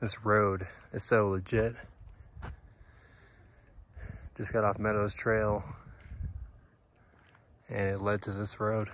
This road is so legit. Just got off Meadows Trail and it led to this road.